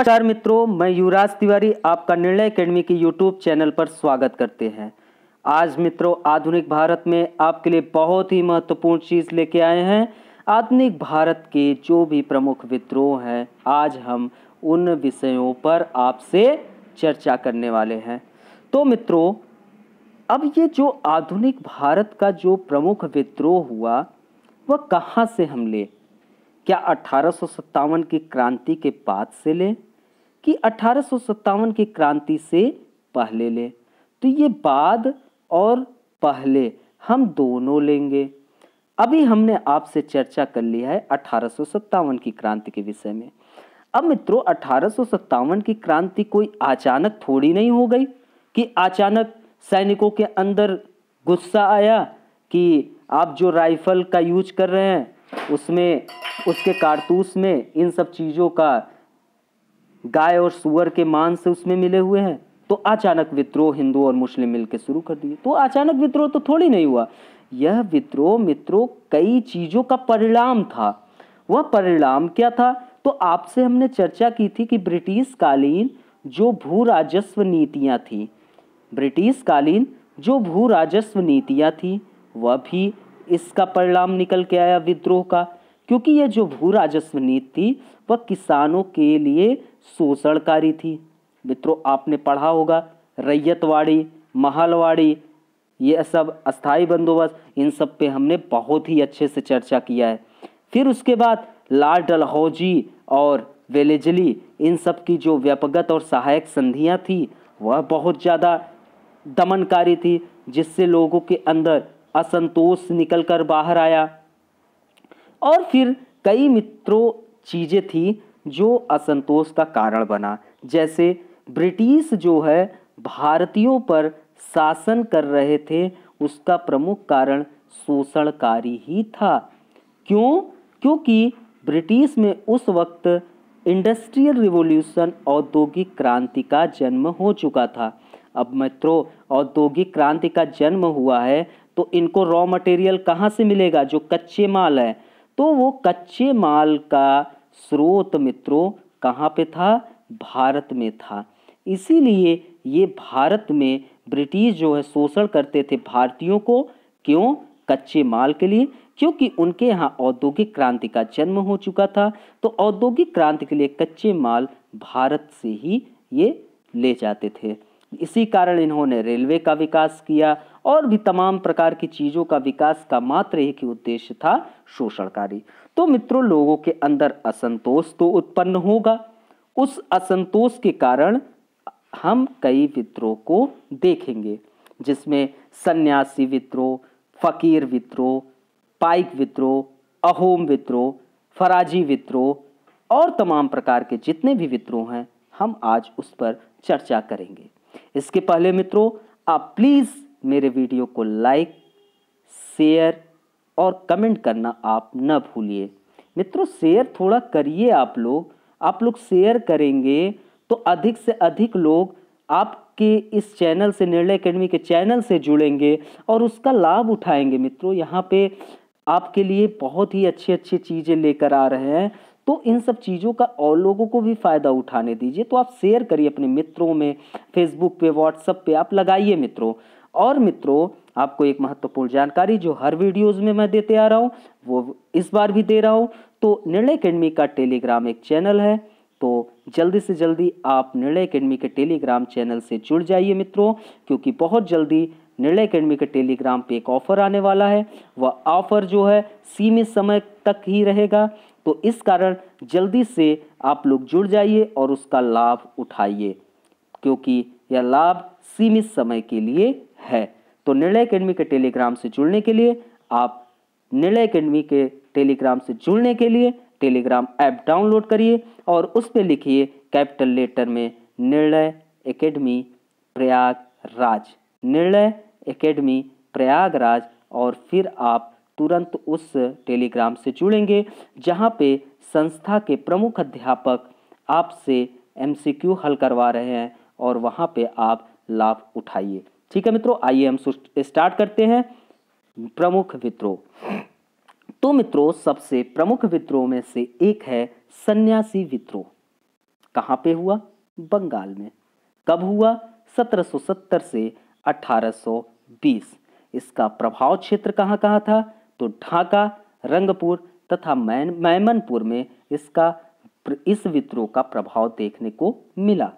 नमस्कार मित्रों मैं युवराज तिवारी आपका निर्णय अकेडमी के यूट्यूब चैनल पर स्वागत करते हैं आज मित्रों आधुनिक भारत में आपके लिए बहुत ही महत्वपूर्ण चीज़ लेके आए हैं आधुनिक भारत के जो भी प्रमुख विद्रोह हैं आज हम उन विषयों पर आपसे चर्चा करने वाले हैं तो मित्रों अब ये जो आधुनिक भारत का जो प्रमुख विद्रोह हुआ वह कहाँ से हम ले क्या अठारह की क्रांति के बाद से लें कि अठारह की क्रांति से पहले ले तो ये बाद और पहले हम दोनों लेंगे अभी हमने आपसे चर्चा कर लिया है अठारह की क्रांति के विषय में अब मित्रों अठारह की क्रांति कोई अचानक थोड़ी नहीं हो गई कि अचानक सैनिकों के अंदर गुस्सा आया कि आप जो राइफल का यूज कर रहे हैं उसमें उसके कारतूस में इन सब चीज़ों का गाय और सुअर के मांस उसमें मिले हुए हैं तो अचानक विद्रोह हिंदू और मुस्लिम मिलकर शुरू कर दिए तो अचानक विद्रोह तो थोड़ी नहीं हुआ यह विद्रोह मित्रों कई चीज़ों का परिणाम था वह परिणाम क्या था तो आपसे हमने चर्चा की थी कि ब्रिटिश कालीन जो भू राजस्व नीतियाँ थी ब्रिटिश कालीन जो भू राजस्व नीतियाँ थी वह भी इसका परिणाम निकल के आया विद्रोह का क्योंकि यह जो भू राजस्व नीति थी वह किसानों के लिए शोषणकारी थी मित्रों आपने पढ़ा होगा रैयतवाड़ी महलवाड़ी ये सब अस्थाई बंदोबस्त इन सब पे हमने बहुत ही अच्छे से चर्चा किया है फिर उसके बाद लाल डलहौजी और वेलेजली इन सब की जो व्यापगत और सहायक संधियां थी वह बहुत ज़्यादा दमनकारी थी जिससे लोगों के अंदर असंतोष निकल कर बाहर आया और फिर कई मित्रों चीज़ें थी जो असंतोष का कारण बना जैसे ब्रिटिश जो है भारतीयों पर शासन कर रहे थे उसका प्रमुख कारण शोषणकारी ही था क्यों क्योंकि ब्रिटिश में उस वक्त इंडस्ट्रियल रिवॉल्यूशन औद्योगिक क्रांति का जन्म हो चुका था अब मित्रों औद्योगिक क्रांति का जन्म हुआ है तो इनको रॉ मटेरियल कहाँ से मिलेगा जो कच्चे माल है तो वो कच्चे माल का स्रोत मित्रों कहाँ पे था भारत में था इसीलिए ये भारत में ब्रिटिश जो है शोषण करते थे भारतीयों को क्यों कच्चे माल के लिए क्योंकि उनके यहाँ औद्योगिक क्रांति का जन्म हो चुका था तो औद्योगिक क्रांति के लिए कच्चे माल भारत से ही ये ले जाते थे इसी कारण इन्होंने रेलवे का विकास किया और भी तमाम प्रकार की चीज़ों का विकास का मात्र एक ही उद्देश्य था शोषणकारी तो मित्रों लोगों के अंदर असंतोष तो उत्पन्न होगा उस असंतोष के कारण हम कई विद्रोह को देखेंगे जिसमें सन्यासी विद्रोह फकीर विद्रोह पाइक विद्रोह अहोम विद्रोह फराजी विद्रोह और तमाम प्रकार के जितने भी विद्रोह हैं हम आज उस पर चर्चा करेंगे इसके पहले मित्रों आप प्लीज़ मेरे वीडियो को लाइक शेयर और कमेंट करना आप न भूलिए मित्रों शेयर थोड़ा करिए आप लोग आप लोग शेयर करेंगे तो अधिक से अधिक लोग आपके इस चैनल से निर्णय अकेडमी के चैनल से जुड़ेंगे और उसका लाभ उठाएंगे मित्रों यहाँ पे आपके लिए बहुत ही अच्छी अच्छी चीज़ें लेकर आ रहे हैं तो इन सब चीज़ों का और लोगों को भी फ़ायदा उठाने दीजिए तो आप शेयर करिए अपने मित्रों में फेसबुक पे व्हाट्सअप पे आप लगाइए मित्रों और मित्रों आपको एक महत्वपूर्ण जानकारी जो हर वीडियोस में मैं देते आ रहा हूँ वो इस बार भी दे रहा हूँ तो निर्णय अकेडमी का टेलीग्राम एक चैनल है तो जल्दी से जल्दी आप निर्णय अकेडमी के टेलीग्राम चैनल से जुड़ जाइए मित्रों क्योंकि बहुत जल्दी निर्णय अकेडमी के टेलीग्राम पे एक ऑफ़र आने वाला है वह ऑफ़र जो है सीमित समय तक ही रहेगा तो इस कारण जल्दी से आप लोग जुड़ जाइए और उसका लाभ उठाइए क्योंकि यह लाभ सीमित समय के लिए है तो निर्णय अकेडमी के टेलीग्राम से जुड़ने के लिए आप निर्णय अकेडमी के टेलीग्राम से जुड़ने के लिए टेलीग्राम ऐप डाउनलोड करिए और उस पर लिखिए कैपिटल लेटर में निर्णय एकेडमी प्रयागराज निर्णय एकेडमी प्रयागराज और फिर आप तुरंत उस टेलीग्राम से जुड़ेंगे जहां पे संस्था के प्रमुख अध्यापक आपसे एमसीक्यू हल करवा रहे हैं और वहां पे आप लाभ उठाइए ठीक है मित्रों आइए हम स्टार्ट करते हैं प्रमुख मित्रों तो मित्रों सबसे प्रमुख मित्रों में से एक है सन्यासी मित्रों कहाँ पे हुआ बंगाल में कब हुआ 1770 से 1820 इसका प्रभाव क्षेत्र कहाँ कहाँ था तो ढाका रंगपुर तथा मैन मैमनपुर में इसका इस विद्रोह का प्रभाव देखने को मिला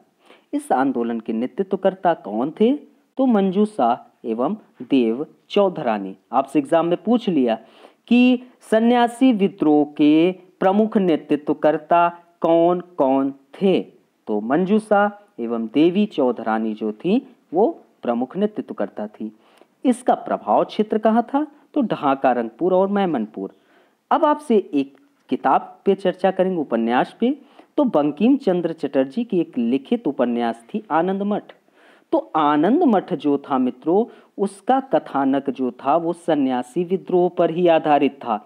इस आंदोलन के नेतृत्वकर्ता कौन थे तो मंजू शाह एवं देव चौधरानी आपसे एग्जाम में पूछ लिया कि सन्यासी विद्रोह के प्रमुख नेतृत्वकर्ता कौन कौन थे तो मंजू शाह एवं देवी चौधरानी जो थी वो प्रमुख नेतृत्वकर्ता थी इसका प्रभाव क्षेत्र कहाँ था तो ढाका रंगपुर और मैमनपुर अब आपसे एक किताब पे चर्चा करेंगे उपन्यास पे तो बंकिम चंद्र चटर्जी की एक लिखित उपन्यास थी आनंद मठ तो आनंद मठ जो था मित्रों उसका कथानक जो था वो सन्यासी विद्रोह पर ही आधारित था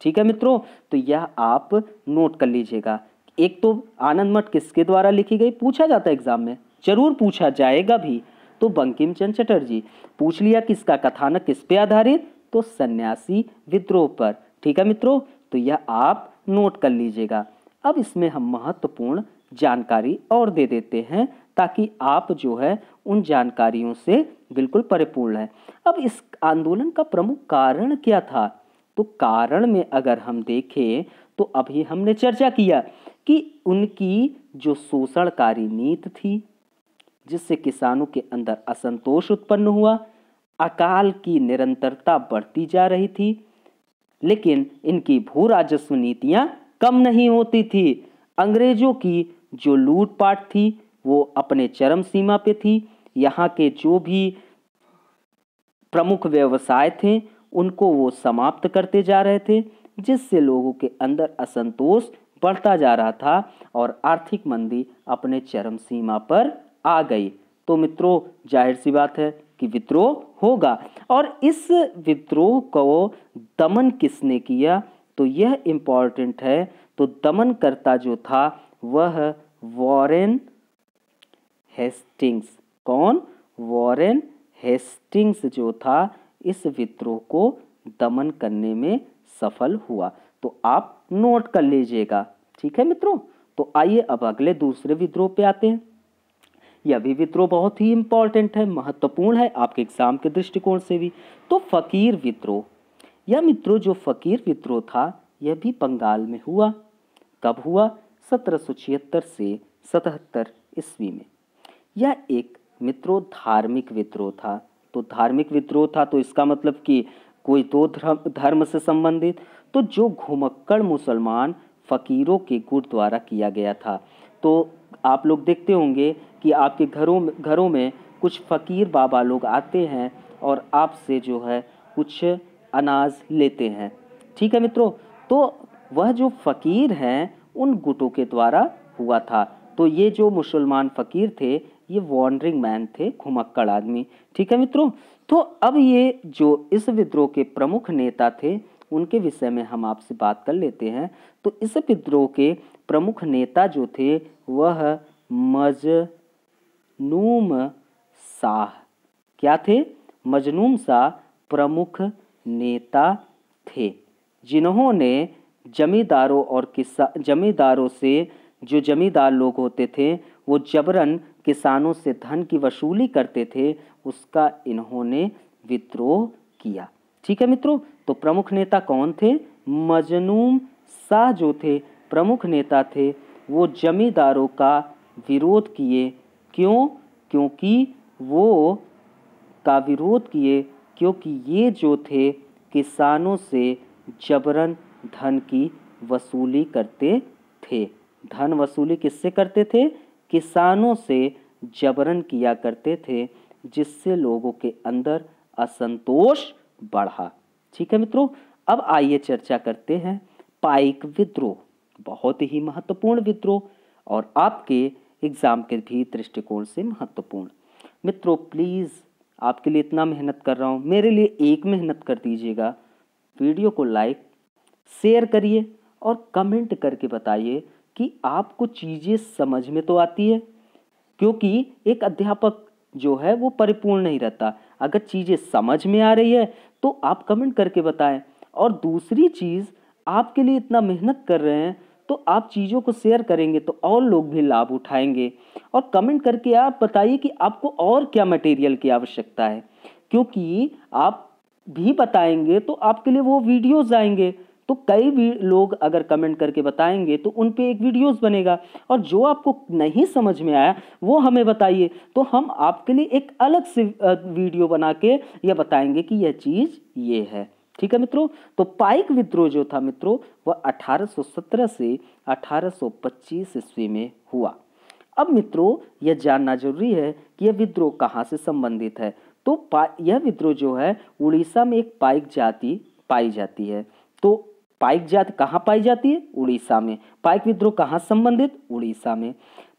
ठीक है मित्रों तो यह आप नोट कर लीजिएगा एक तो आनंद मठ किसके द्वारा लिखी गई पूछा जाता है एग्जाम में जरूर पूछा जाएगा भी तो बंकिम चंद चटर्जी पूछ लिया किसका कथानक किस पे आधारित तो सन्यासी विद्रोह पर ठीक है मित्रों तो यह आप नोट कर लीजिएगा अब इसमें हम महत्वपूर्ण जानकारी और दे देते हैं ताकि आप जो है उन जानकारियों से बिल्कुल परिपूर्ण है अब इस आंदोलन का प्रमुख कारण क्या था तो कारण में अगर हम देखें तो अभी हमने चर्चा किया कि उनकी जो शोषणकारी नीति थी जिससे किसानों के अंदर असंतोष उत्पन्न हुआ अकाल की निरंतरता बढ़ती जा रही थी लेकिन इनकी भू राजस्व नीतियाँ कम नहीं होती थी अंग्रेजों की जो लूटपाट थी वो अपने चरम सीमा पे थी यहाँ के जो भी प्रमुख व्यवसाय थे उनको वो समाप्त करते जा रहे थे जिससे लोगों के अंदर असंतोष बढ़ता जा रहा था और आर्थिक मंदी अपने चरम सीमा पर आ गई तो मित्रों जाहिर सी बात है कि विद्रोह होगा और इस विद्रोह को दमन किसने किया तो यह इम्पॉर्टेंट है तो दमनकर्ता जो था वह वॉरेन हेस्टिंग्स कौन वॉरेन हेस्टिंग्स जो था इस विद्रोह को दमन करने में सफल हुआ तो आप नोट कर लीजिएगा ठीक है मित्रों तो आइए अब अगले दूसरे विद्रोह पे आते हैं यह भी विद्रोह बहुत ही इंपॉर्टेंट है महत्वपूर्ण है आपके एग्जाम के दृष्टिकोण से भी तो फ़कीर विद्रोह यह मित्रों जो फ़कीर विद्रोह था यह भी बंगाल में हुआ कब हुआ सत्रह से सतहत्तर ईस्वी में यह एक मित्रों धार्मिक विद्रोह था तो धार्मिक विद्रोह था तो इसका मतलब कि कोई दो धर्म धर्म से संबंधित तो जो घुमक्कड़ मुसलमान फ़कीरों के गुरुद्वारा द्वारा किया गया था तो आप लोग देखते होंगे कि आपके घरों में घरों में कुछ फ़कीर बाबा लोग आते हैं और आपसे जो है कुछ अनाज लेते हैं ठीक है मित्रों तो वह जो फ़कीर हैं उन गुटों के द्वारा हुआ था तो ये जो मुसलमान फ़कीर थे ये वॉन्ड्रिंग मैन थे घुमक्कड़ आदमी ठीक है मित्रों तो अब ये जो इस विद्रोह के प्रमुख नेता थे उनके विषय में हम आपसे बात कर लेते हैं तो इस विद्रोह के प्रमुख नेता जो थे वह मज मजनूम शाह क्या थे मजनूम शाह प्रमुख नेता थे जिन्होंने जमींदारों और किसान जमींदारों से जो जमींदार लोग होते थे वो जबरन किसानों से धन की वसूली करते थे उसका इन्होंने विद्रोह किया ठीक है मित्रों तो प्रमुख नेता कौन थे मजनूम शाह जो थे प्रमुख नेता थे वो जमींदारों का विरोध किए क्यों क्योंकि वो का विरोध किए क्योंकि ये जो थे किसानों से जबरन धन की वसूली करते थे धन वसूली किससे करते थे किसानों से जबरन किया करते थे जिससे लोगों के अंदर असंतोष बढ़ा ठीक है मित्रों अब आइए चर्चा करते हैं पाइक विद्रोह बहुत ही महत्वपूर्ण विद्रोह और आपके एग्ज़ाम के भी दृष्टिकोण से महत्वपूर्ण मित्रों प्लीज़ आपके लिए इतना मेहनत कर रहा हूँ मेरे लिए एक मेहनत कर दीजिएगा वीडियो को लाइक शेयर करिए और कमेंट करके बताइए कि आपको चीज़ें समझ में तो आती है क्योंकि एक अध्यापक जो है वो परिपूर्ण नहीं रहता अगर चीज़ें समझ में आ रही है तो आप कमेंट करके बताएं और दूसरी चीज़ आपके लिए इतना मेहनत कर रहे हैं तो आप चीज़ों को शेयर करेंगे तो और लोग भी लाभ उठाएंगे और कमेंट करके आप बताइए कि आपको और क्या मटेरियल की आवश्यकता है क्योंकि आप भी बताएंगे तो आपके लिए वो वीडियोज़ आएंगे तो कई भी लोग अगर कमेंट करके बताएंगे तो उन पर एक वीडियोस बनेगा और जो आपको नहीं समझ में आया वो हमें बताइए तो हम आपके लिए एक अलग से वीडियो बना के यह बताएंगे कि यह चीज़ ये है ठीक है मित्रों तो पाइक विद्रोह जो था मित्रों वह 1817 से 1825 ईस्वी में हुआ अब मित्रों यह जानना जरूरी है कि यह विद्रोह कहाँ से संबंधित है तो यह विद्रोह जो है उड़ीसा में एक पाइक जाति पाई जाती है तो पाइक जाति कहाँ पाई जाती है उड़ीसा में पाइक विद्रोह कहाँ संबंधित उड़ीसा में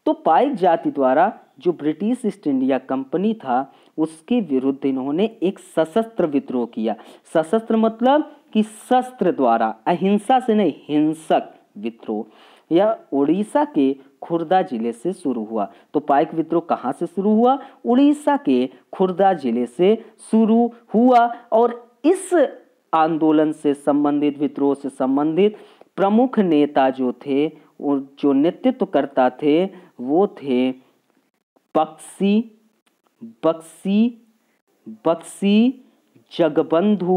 तो पाइक जाति द्वारा जो ब्रिटिश ईस्ट इंडिया कंपनी था उसके विरुद्ध इन्होंने एक सशस्त्र विद्रोह किया सशस्त्र मतलब कि शस्त्र द्वारा अहिंसा से नहीं हिंसक विद्रोह यह उड़ीसा के खुर्दा जिले से शुरू हुआ तो पाइक विद्रोह कहाँ से शुरू हुआ उड़ीसा के खुर्दा जिले से शुरू हुआ और इस आंदोलन से संबंधित विद्रोह से संबंधित प्रमुख नेता जो थे और जो नेतृत्व करता थे वो थे पक्षी बक्सी बक्सी जगबंधु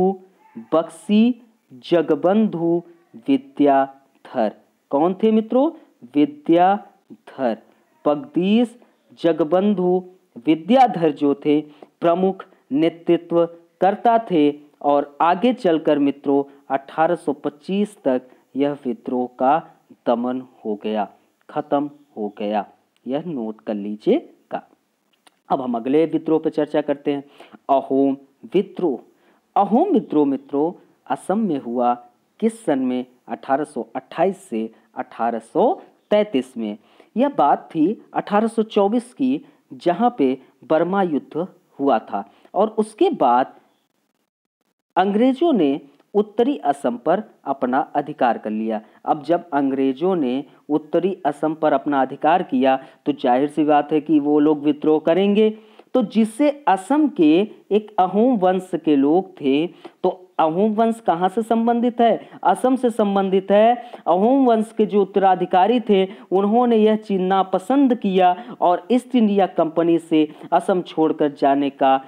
बक्सी जगबंधु विद्याधर कौन थे मित्रों विद्याधर बगदीश जगबंधु विद्याधर जो थे प्रमुख नेतृत्व करता थे और आगे चलकर मित्रों 1825 तक यह विद्रोह का दमन हो गया खत्म हो गया यह नोट कर लीजिए अब हम अगले विद्रोह पर चर्चा करते हैं अहोम विद्रोह अहोम विद्रोह मित्रों असम में हुआ किस सन में 1828 से 1833 में यह बात थी 1824 की जहां पे बर्मा युद्ध हुआ था और उसके बाद अंग्रेजों ने उत्तरी असम पर अपना अधिकार कर लिया अब जब अंग्रेज़ों ने उत्तरी असम पर अपना अधिकार किया तो जाहिर सी बात है कि वो लोग विद्रोह करेंगे तो जिससे असम के एक अहोम वंश के लोग थे तो अहोम वंश कहाँ से संबंधित है असम से संबंधित है अहोम वंश के जो उत्तराधिकारी थे उन्होंने यह चीन पसंद किया और ईस्ट इंडिया कंपनी से असम छोड़कर जाने का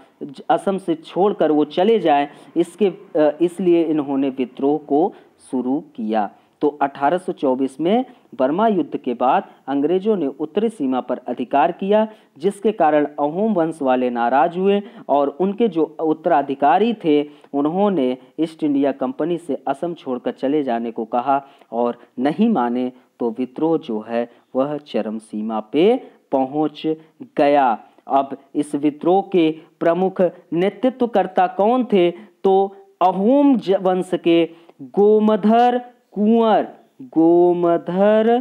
असम से छोड़कर वो चले जाए इसके इसलिए इन्होंने विद्रोह को शुरू किया तो 1824 में बर्मा युद्ध के बाद अंग्रेजों ने उत्तरी सीमा पर अधिकार किया जिसके कारण अहोम वंश वाले नाराज हुए और उनके जो उत्तराधिकारी थे उन्होंने ईस्ट इंडिया कंपनी से असम छोड़कर चले जाने को कहा और नहीं माने तो विद्रोह जो है वह चरम सीमा पे पहुंच गया अब इस विद्रोह के प्रमुख नेतृत्वकर्ता कौन थे तो अहोम वंश के गोमधर कुंवर गोमधर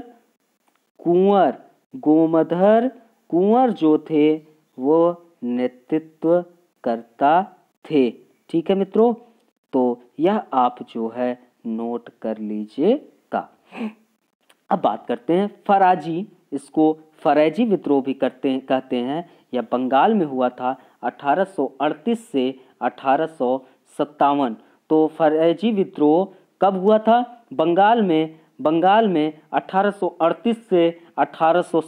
कुंवर गोमधर कुंवर जो थे वो नेतृत्व करता थे ठीक है मित्रों तो यह आप जो है नोट कर लीजिएगा अब बात करते हैं फराजी इसको फराजी विद्रोह भी करते कहते हैं या बंगाल में हुआ था 1838 से अठारह तो फरेजी विद्रोह कब हुआ था बंगाल में बंगाल में 1838 से अठारह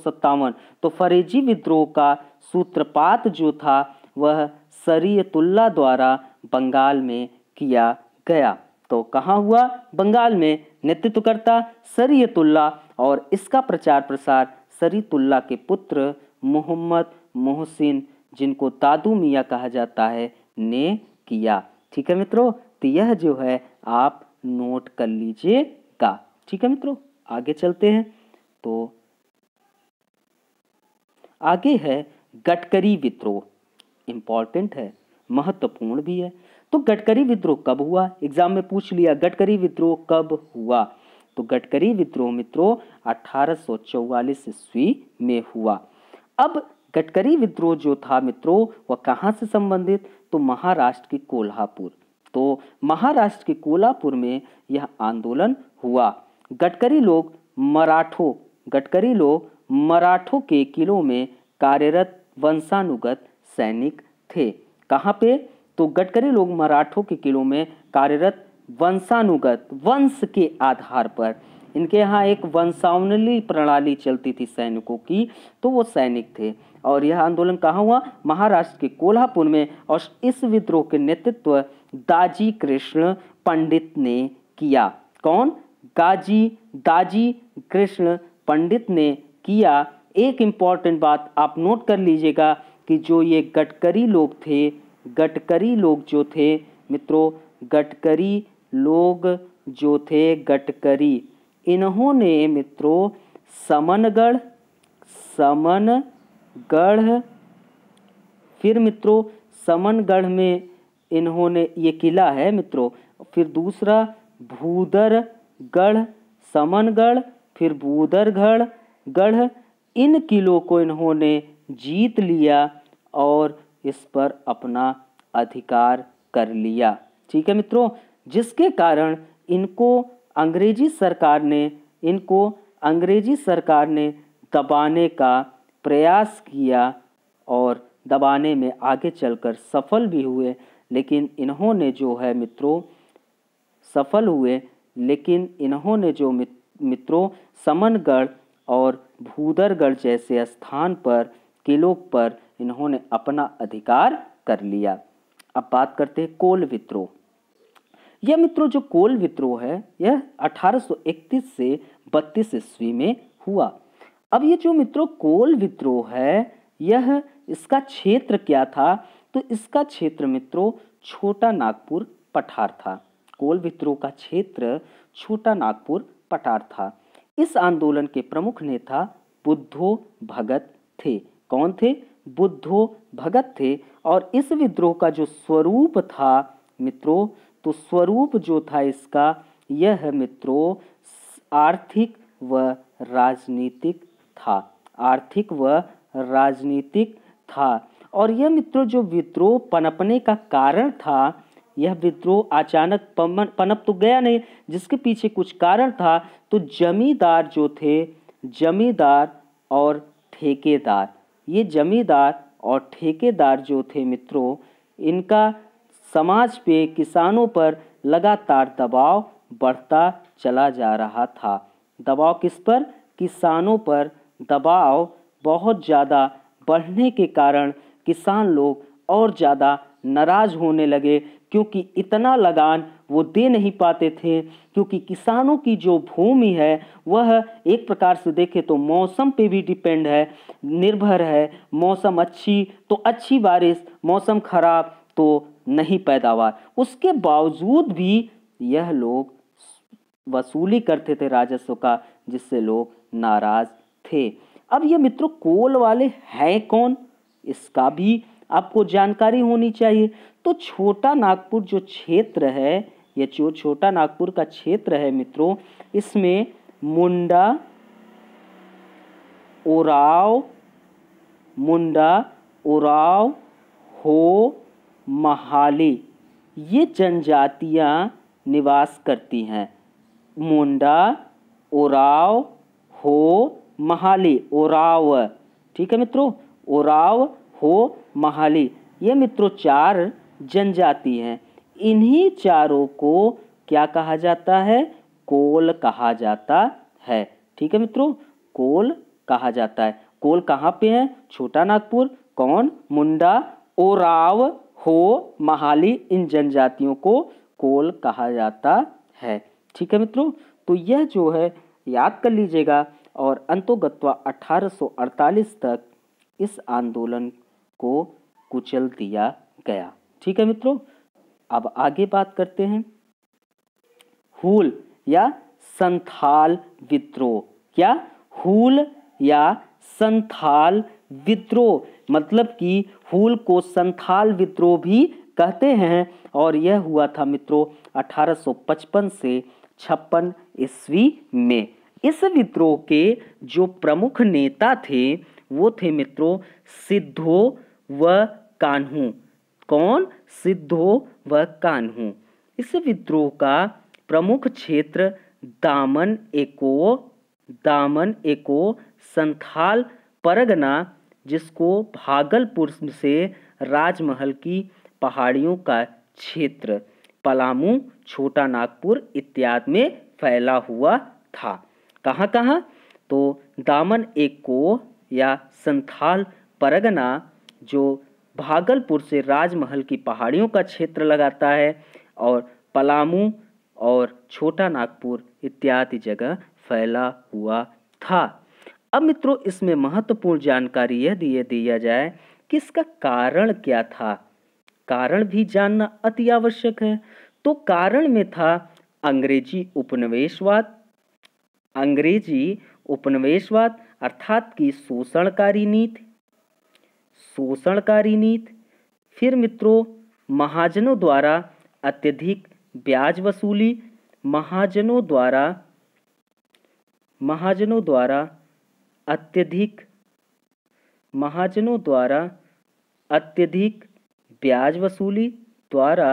तो फरेजी विद्रोह का सूत्रपात जो था वह सरयतुल्ला द्वारा बंगाल में किया गया तो कहाँ हुआ बंगाल में नेतृत्वकर्ता सरयतुल्ला और इसका प्रचार प्रसार सरयतुल्ला के पुत्र मोहम्मद मोहसिन जिनको दादू मियाँ कहा जाता है ने किया ठीक है मित्रों तो यह जो है आप नोट कर लीजिएगा ठीक है मित्रों आगे चलते हैं तो आगे है गटकरी विद्रोह इंपॉर्टेंट है महत्वपूर्ण भी है तो गटकरी विद्रोह कब हुआ एग्जाम में पूछ लिया गटकरी विद्रोह कब हुआ तो गटकरी विद्रोह मित्रों अठारह ईस्वी में हुआ अब कटकरी विद्रोह जो था मित्रों वह कहाँ से संबंधित तो महाराष्ट्र के कोल्हापुर तो महाराष्ट्र के कोल्हापुर में यह आंदोलन हुआ गटकरी लोग मराठों गटकरी लोग मराठों के किलों में कार्यरत वंशानुगत सैनिक थे कहाँ पे तो गटकरी लोग मराठों के किलों में कार्यरत वंशानुगत वंश के आधार पर इनके यहाँ एक वंशावली प्रणाली चलती थी सैनिकों की तो वो सैनिक थे और यह आंदोलन कहाँ हुआ महाराष्ट्र के कोल्हापुर में और इस विद्रोह के नेतृत्व दाजी कृष्ण पंडित ने किया कौन गाजी दाजी कृष्ण पंडित ने किया एक इम्पॉर्टेंट बात आप नोट कर लीजिएगा कि जो ये गटकरी लोग थे गटकरी लोग जो थे मित्रों गटकरी लोग जो थे गटकरी इन्होंने मित्रों समनगढ़ समनगढ़ फिर मित्रों समनगढ़ में इन्होंने ये किला है मित्रों फिर दूसरा भूदरगढ़ समनगढ़ फिर भूदरगढ़ गढ़ इन किलों को इन्होंने जीत लिया और इस पर अपना अधिकार कर लिया ठीक है मित्रों जिसके कारण इनको अंग्रेजी सरकार ने इनको अंग्रेजी सरकार ने दबाने का प्रयास किया और दबाने में आगे चलकर सफल भी हुए लेकिन इन्होंने जो है मित्रों सफल हुए लेकिन इन्होंने जो मित्रों समनगढ़ और भूदरगढ़ जैसे स्थान पर किलों पर इन्होंने अपना अधिकार कर लिया अब बात करते हैं कोल विद्रोह यह मित्रों जो कोल विद्रोह है यह 1831 से 32 ईस्वी में हुआ अब ये जो मित्रों कोल विद्रोह है यह इसका क्षेत्र क्या था तो इसका क्षेत्र मित्रों छोटा नागपुर पठार था कोल विद्रोह का क्षेत्र छोटा नागपुर पठार था इस आंदोलन के प्रमुख नेता बुद्धो भगत थे कौन थे बुद्धो भगत थे और इस विद्रोह का जो स्वरूप था मित्रों तो स्वरूप जो था इसका यह मित्रों आर्थिक व राजनीतिक था आर्थिक व राजनीतिक था और यह मित्रों जो विद्रोह पनपने का कारण था यह विद्रोह अचानक पनप तो गया नहीं जिसके पीछे कुछ कारण था तो जमींदार जो थे जमींदार और ठेकेदार ये जमींदार और ठेकेदार जो थे मित्रों इनका समाज पे किसानों पर लगातार दबाव बढ़ता चला जा रहा था दबाव किस पर किसानों पर दबाव बहुत ज़्यादा बढ़ने के कारण किसान लोग और ज़्यादा नाराज़ होने लगे क्योंकि इतना लगान वो दे नहीं पाते थे क्योंकि किसानों की जो भूमि है वह एक प्रकार से देखें तो मौसम पे भी डिपेंड है निर्भर है मौसम अच्छी तो अच्छी बारिश मौसम ख़राब तो नहीं पैदावार उसके बावजूद भी यह लोग वसूली करते थे राजस्व का जिससे लोग नाराज थे अब ये मित्रों कोल वाले हैं कौन इसका भी आपको जानकारी होनी चाहिए तो छोटा नागपुर जो क्षेत्र है यह जो छोटा नागपुर का क्षेत्र है मित्रों इसमें मुंडा उराव मुंडा उराव हो महाली ये जनजातियाँ निवास करती हैं मुंडा ओराव हो महाली ओराव ठीक है मित्रों ओराव हो महाली ये मित्रों चार जनजाति हैं इन्हीं चारों को क्या कहा जाता है कोल कहा जाता है ठीक है मित्रों कोल कहा जाता है कोल कहाँ पे है छोटा नागपुर कौन मुंडा ओराव हो महाली इन जनजातियों को कोल कहा जाता है ठीक है मित्रों तो यह जो है याद कर लीजिएगा और अंतोगत्वा 1848 तक इस आंदोलन को कुचल दिया गया ठीक है मित्रों अब आगे बात करते हैं हुल या संथाल विद्रोह क्या हुल या संथाल विद्रोह मतलब कि फूल को संथाल विद्रोह भी कहते हैं और यह हुआ था मित्रों 1855 से छप्पन ईस्वी में इस विद्रोह के जो प्रमुख नेता थे वो थे मित्रों सिद्धो व कान्हू कौन सिद्धो व कान्हू इस विद्रोह का प्रमुख क्षेत्र दामन एको दामन एको संथाल परगना जिसको भागलपुर से राजमहल की पहाड़ियों का क्षेत्र पलामू छोटा नागपुर इत्यादि में फैला हुआ था कहाँ कहाँ तो दामन एक को या संथाल परगना जो भागलपुर से राजमहल की पहाड़ियों का क्षेत्र लगाता है और पलामू और छोटा नागपुर इत्यादि जगह फैला हुआ था अब मित्रों इसमें महत्वपूर्ण जानकारी यह दिए दिया जाए कि इसका कारण क्या था कारण भी जानना अति आवश्यक है तो कारण में था अंग्रेजी उपनिवेशवाद अंग्रेजी उपनिवेशवाद अर्थात की शोषणकारी नीति शोषणकारी नीति फिर मित्रों महाजनों द्वारा अत्यधिक ब्याज वसूली महाजनों द्वारा महाजनों द्वारा अत्यधिक महाजनों द्वारा अत्यधिक ब्याज वसूली द्वारा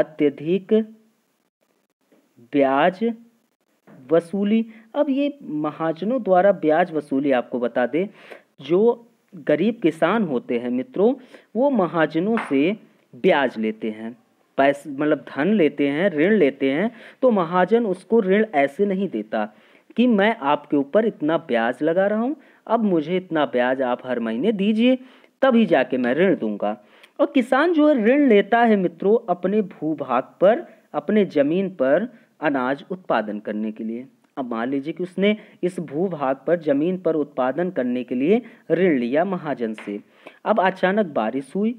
अत्यधिक ब्याज वसूली अब ये महाजनों द्वारा ब्याज वसूली आपको बता दें जो गरीब किसान होते हैं मित्रों वो महाजनों से ब्याज लेते हैं पैसे मतलब धन लेते हैं ऋण लेते हैं तो महाजन उसको ऋण ऐसे नहीं देता कि मैं आपके ऊपर इतना ब्याज लगा रहा हूँ अब मुझे इतना ब्याज आप हर महीने दीजिए तभी जाके मैं ऋण दूंगा और किसान जो है ऋण लेता है मित्रों अपने भूभाग पर अपने ज़मीन पर अनाज उत्पादन करने के लिए अब मान लीजिए कि उसने इस भूभाग पर जमीन पर उत्पादन करने के लिए ऋण लिया महाजन से अब अचानक बारिश हुई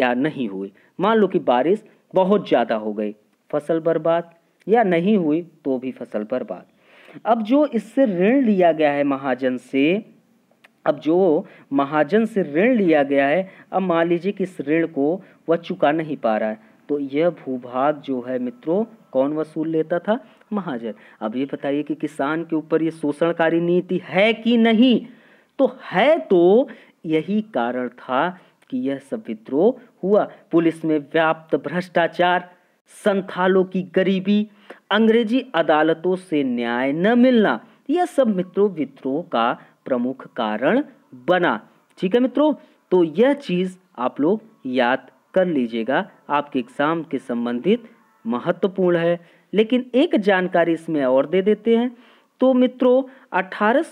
या नहीं हुई मान लो कि बारिश बहुत ज़्यादा हो गई फसल बर्बाद या नहीं हुई तो भी फसल बर्बाद अब जो इससे ऋण लिया गया है महाजन से अब जो महाजन से ऋण लिया गया है अब मान लीजिए कि इस ऋण को वह चुका नहीं पा रहा है तो यह भूभाग जो है मित्रों कौन वसूल लेता था महाजन अब ये बताइए कि किसान के ऊपर ये शोषणकारी नीति है कि नहीं तो है तो यही कारण था कि यह सब विद्रोह हुआ पुलिस में व्याप्त भ्रष्टाचार संथालों की गरीबी अंग्रेजी अदालतों से न्याय न मिलना यह सब मित्रों विद्रोह का प्रमुख कारण बना ठीक है मित्रों तो यह चीज़ आप लोग याद कर लीजिएगा आपके एग्ज़ाम के संबंधित महत्वपूर्ण है लेकिन एक जानकारी इसमें और दे देते हैं तो मित्रों अठारह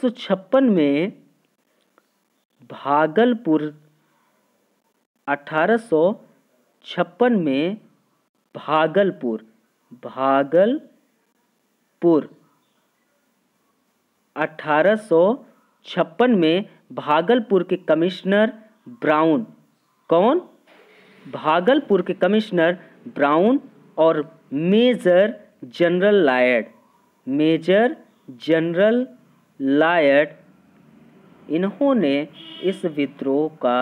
में भागलपुर अठारह में भागलपुर भागलपुर अठारह में भागलपुर के कमिश्नर ब्राउन कौन भागलपुर के कमिश्नर ब्राउन और major general Lloyd major general Lloyd इन्होंने इस विद्रोह का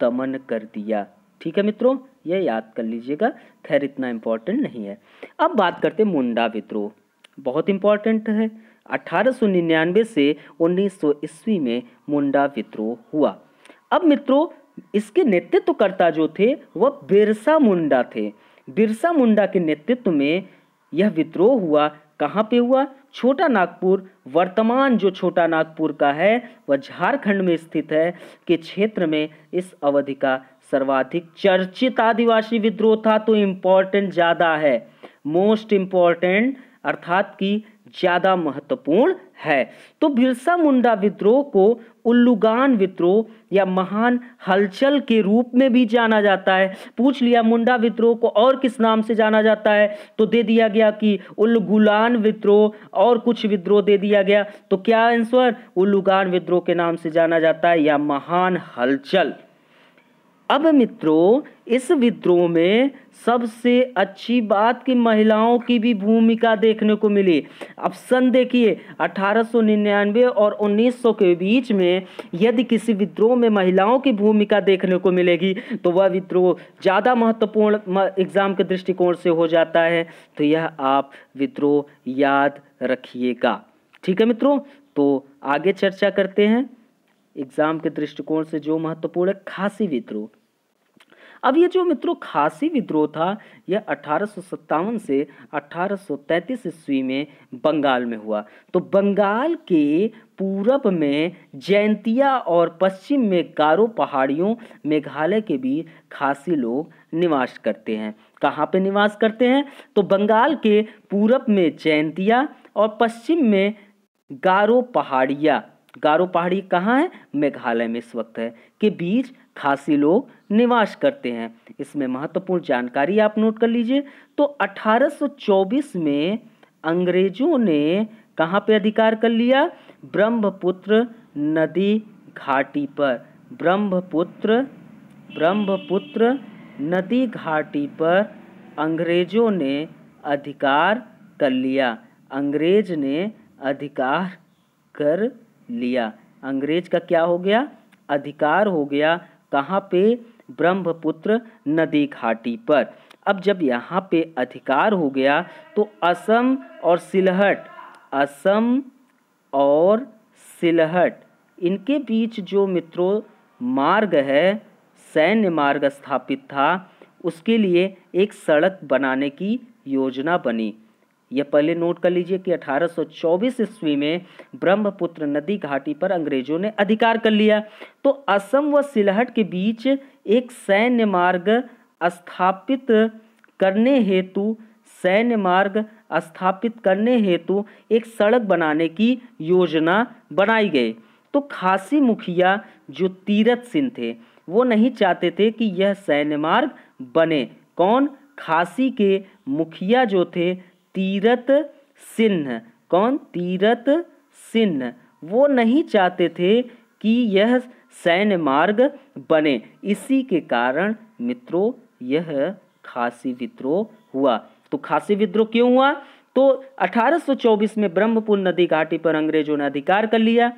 दमन कर दिया ठीक है मित्रों यह याद कर लीजिएगा खैर इतना इम्पोर्टेंट नहीं है अब बात करते मुंडा विद्रोह बहुत इम्पोर्टेंट है 1899 से 1900 ईस्वी में मुंडा विद्रोह हुआ अब मित्रों इसके नेतृत्वकर्ता जो थे वह बिरसा मुंडा थे बिरसा मुंडा के नेतृत्व में यह विद्रोह हुआ कहाँ पे हुआ छोटा नागपुर वर्तमान जो छोटा नागपुर का है वह झारखंड में स्थित है के क्षेत्र में इस अवधि का सर्वाधिक चर्चित आदिवासी विद्रोह था तो इम्पोर्टेंट ज़्यादा है मोस्ट इम्पोर्टेंट अर्थात कि ज़्यादा महत्वपूर्ण है तो बिरसा मुंडा विद्रोह को उल्लुगान विद्रोह या महान हलचल के रूप में भी जाना जाता है पूछ लिया मुंडा विद्रोह को और किस नाम से जाना जाता है तो दे दिया गया कि उल्लुगुलान विद्रोह और कुछ विद्रोह दे दिया गया तो क्या आंसर उल्लुगान विद्रोह के नाम से जाना जाता है या महान हलचल अब मित्रों इस विद्रोह में सबसे अच्छी बात कि महिलाओं की भी भूमिका देखने को मिली ऑप्शन देखिए 1899 और 1900 के बीच में यदि किसी विद्रोह में महिलाओं की भूमिका देखने को मिलेगी तो वह विद्रोह ज़्यादा महत्वपूर्ण एग्ज़ाम के दृष्टिकोण से हो जाता है तो यह आप विद्रोह याद रखिएगा ठीक है मित्रों तो आगे चर्चा करते हैं एग्ज़ाम के दृष्टिकोण से जो महत्वपूर्ण है खासी विद्रोह अब ये जो मित्रों खासी विद्रोह था यह अठारह से 1833 ईस्वी में बंगाल में हुआ तो बंगाल के पूरब में जैंतिया और पश्चिम में गारो पहाड़ियों मेघालय के बीच खासी लोग निवास करते हैं कहाँ पे निवास करते हैं तो बंगाल के पूरब में जैंतिया और पश्चिम में गारो पहाड़िया गारो पहाड़ी कहाँ है मेघालय में इस वक्त है के बीच खासी लोग निवास करते हैं इसमें महत्वपूर्ण जानकारी आप नोट कर लीजिए तो 1824 में अंग्रेजों ने कहाँ पे अधिकार कर लिया ब्रह्मपुत्र नदी घाटी पर ब्रह्मपुत्र ब्रह्मपुत्र नदी घाटी पर अंग्रेजों ने अधिकार कर लिया अंग्रेज ने अधिकार कर लिया अंग्रेज का क्या हो गया अधिकार हो गया कहाँ पे ब्रह्मपुत्र नदी घाटी पर अब जब यहाँ पे अधिकार हो गया तो असम और सिलहट असम और सिलहट इनके बीच जो मित्रों मार्ग है सैन्य मार्ग स्थापित था उसके लिए एक सड़क बनाने की योजना बनी यह पहले नोट कर लीजिए कि 1824 ईस्वी में ब्रह्मपुत्र नदी घाटी पर अंग्रेजों ने अधिकार कर लिया तो असम व सिलहट के बीच एक सैन्य मार्ग स्थापित करने हेतु सैन्य मार्ग स्थापित करने हेतु एक सड़क बनाने की योजना बनाई गई तो खासी मुखिया जो तीरथ सिंह थे वो नहीं चाहते थे कि यह सैन्य मार्ग बने कौन खासी के मुखिया जो थे तीरथ सिन्ह कौन तीरथ सिन्ह वो नहीं चाहते थे कि यह सैन्य मार्ग बने इसी के कारण मित्रों यह खासी विद्रोह हुआ तो खासी विद्रोह क्यों हुआ तो 1824 में ब्रह्मपुर नदी घाटी पर अंग्रेजों ने अधिकार कर लिया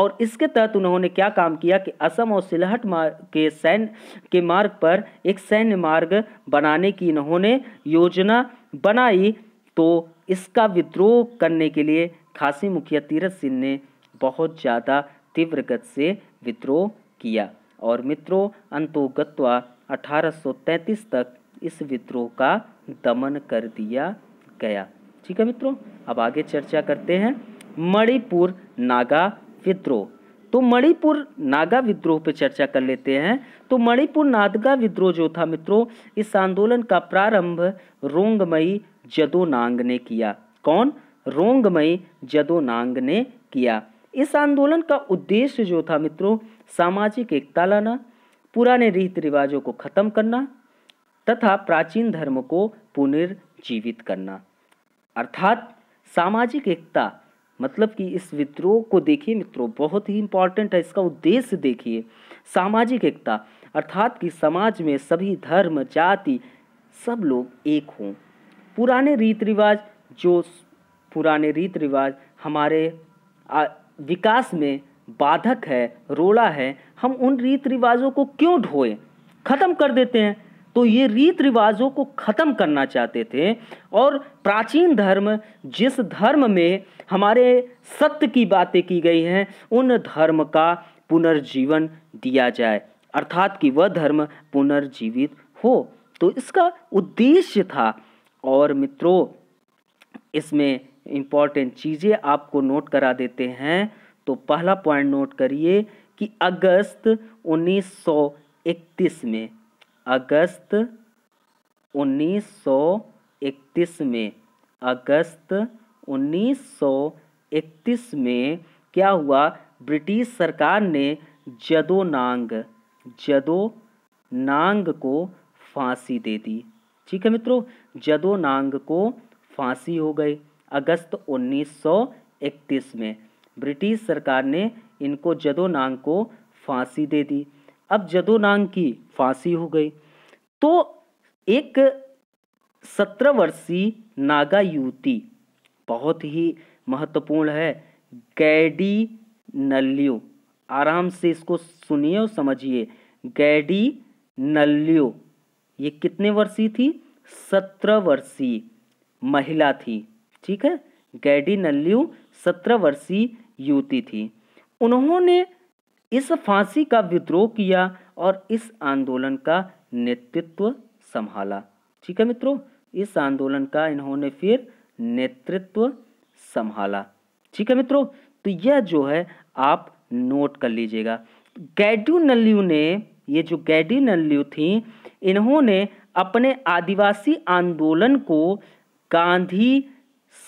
और इसके तहत उन्होंने क्या काम किया कि असम और सिलहट मार्ग के सैन्य के मार्ग पर एक सैन्य मार्ग बनाने की इन्होंने योजना बनाई तो इसका विद्रोह करने के लिए खासी मुखिया तीरथ सिंह ने बहुत ज़्यादा तीव्र गति से विद्रोह किया और मित्रों अंतोगत्वा 1833 तक इस विद्रोह का दमन कर दिया गया ठीक है मित्रों अब आगे चर्चा करते हैं मणिपुर नागा विद्रोह तो मणिपुर नागा विद्रोह पर चर्चा कर लेते हैं तो मणिपुर नागा विद्रोह जो था मित्रों इस आंदोलन का प्रारंभ रोंगमई जदोनांग ने किया कौन रोंगमई जदोनांग ने किया इस आंदोलन का उद्देश्य जो था मित्रों सामाजिक एकता लाना पुराने रीति रिवाजों को खत्म करना तथा प्राचीन धर्म को पुनर्जीवित करना अर्थात सामाजिक एकता मतलब कि इस विद्रोह को देखिए मित्रों बहुत ही इम्पॉर्टेंट है इसका उद्देश्य देखिए सामाजिक एकता अर्थात कि समाज में सभी धर्म जाति सब लोग एक हों पुराने रीत रिवाज जो पुराने रीत रिवाज हमारे विकास में बाधक है रोड़ा है हम उन रीत रिवाजों को क्यों ढोएं ख़त्म कर देते हैं तो ये रीत रिवाजों को ख़त्म करना चाहते थे और प्राचीन धर्म जिस धर्म में हमारे सत्य की बातें की गई हैं उन धर्म का पुनर्जीवन दिया जाए अर्थात कि वह धर्म पुनर्जीवित हो तो इसका उद्देश्य था और मित्रों इसमें इम्पॉर्टेंट चीज़ें आपको नोट करा देते हैं तो पहला पॉइंट नोट करिए कि अगस्त 1931 में अगस्त 1931 में अगस्त 1931 में क्या हुआ ब्रिटिश सरकार ने जदोनांग जदोनांग को फांसी दे दी ठीक है मित्रों जदोनांग को फांसी हो गई अगस्त 1931 में ब्रिटिश सरकार ने इनको जदोनांग को फांसी दे दी अब जदोनांग की फांसी हो गई तो एक सत्रह वर्षीय नागा युवती बहुत ही महत्वपूर्ण है गैडी नल्यो आराम से इसको सुनिए और समझिए गैडी नल्यो ये कितने वर्षीय थी सत्रह वर्षीय महिला थी ठीक है गैडी नल्यू सत्रह वर्षीय युवती थी उन्होंने इस फांसी का विद्रोह किया और इस आंदोलन का नेतृत्व संभाला ठीक है मित्रों इस आंदोलन का इन्होंने फिर नेतृत्व संभाला ठीक है मित्रों तो यह जो है आप नोट कर लीजिएगा गैड्यू नल्यू ने ये जो गैड्यू नल्यू थी इन्होंने अपने आदिवासी आंदोलन को गांधी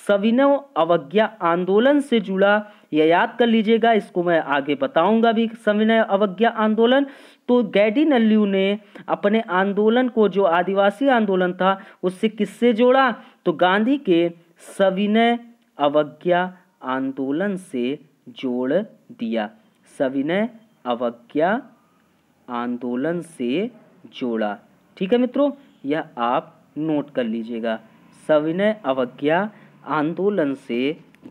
सविनव अवज्ञा आंदोलन से जुड़ा ये याद कर लीजिएगा इसको मैं आगे बताऊंगा भी सविनय अवज्ञा आंदोलन तो गैडी नल्लू ने अपने आंदोलन को जो आदिवासी आंदोलन था उससे किससे जोड़ा तो गांधी के सविनय अवज्ञा आंदोलन से जोड़ दिया सविनय अवज्ञा आंदोलन से जोड़ा ठीक है मित्रों यह आप नोट कर लीजिएगा सविनय अवज्ञा आंदोलन से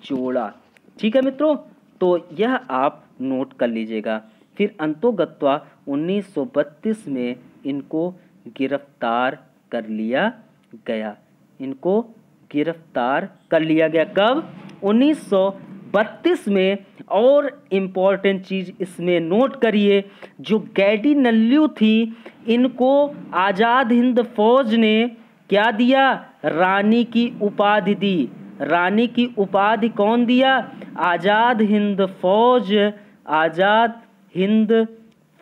जोड़ा ठीक है मित्रों तो यह आप नोट कर लीजिएगा फिर अंतोगत्वा 1932 में इनको गिरफ्तार कर लिया गया इनको गिरफ्तार कर लिया गया कब 1932 में और इम्पॉर्टेंट चीज़ इसमें नोट करिए जो गैडी नल्लू थी इनको आज़ाद हिंद फौज ने क्या दिया रानी की उपाधि दी रानी की उपाधि कौन दिया आज़ाद हिंद फौज आज़ाद हिंद